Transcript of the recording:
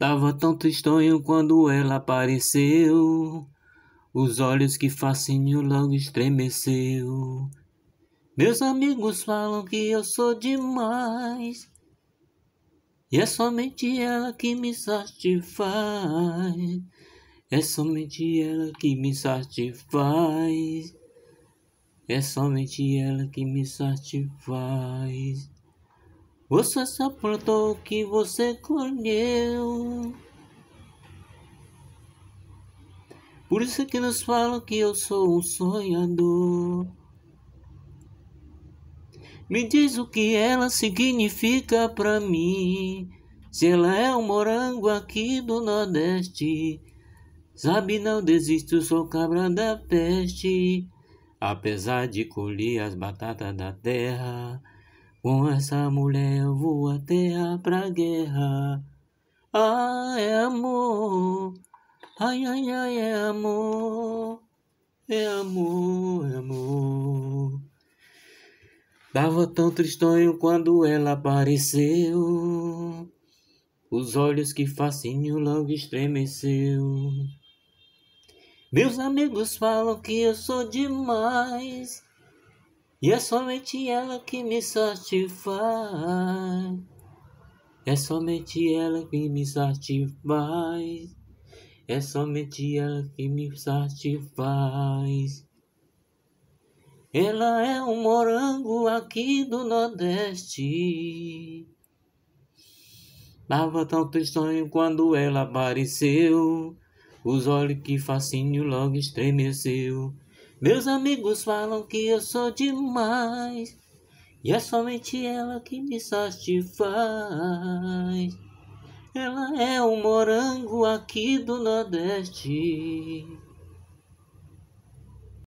Tava tão tristonho quando ela apareceu. Os olhos que fascinam logo estremeceu. Meus amigos falam que eu sou demais. E é somente ela que me satisfaz. É somente ela que me satisfaz. É somente ela que me satisfaz. Você só plantou o que você colheu. Por isso que nos falam que eu sou um sonhador. Me diz o que ela significa pra mim. Se ela é um morango aqui do Nordeste. Sabe, não desisto, sou cabra da peste. Apesar de colher as batatas da terra. Com essa mulher eu vou até a pra guerra. Ah, é amor. Ai, ai, ai, é amor. É amor, é amor. Dava tão tristonho quando ela apareceu. Os olhos que fascinam logo estremeceu. Meus amigos falam que eu sou demais. E é somente ela que me satisfaz. É somente ela que me satisfaz. É somente ela que me satisfaz. Ela é um morango aqui do Nordeste. Dava tanto sonho quando ela apareceu. Os olhos que fascínio logo estremeceu. Meus amigos falam que eu sou demais. E é somente ela que me satisfaz. Ela é um morango aqui do Nordeste.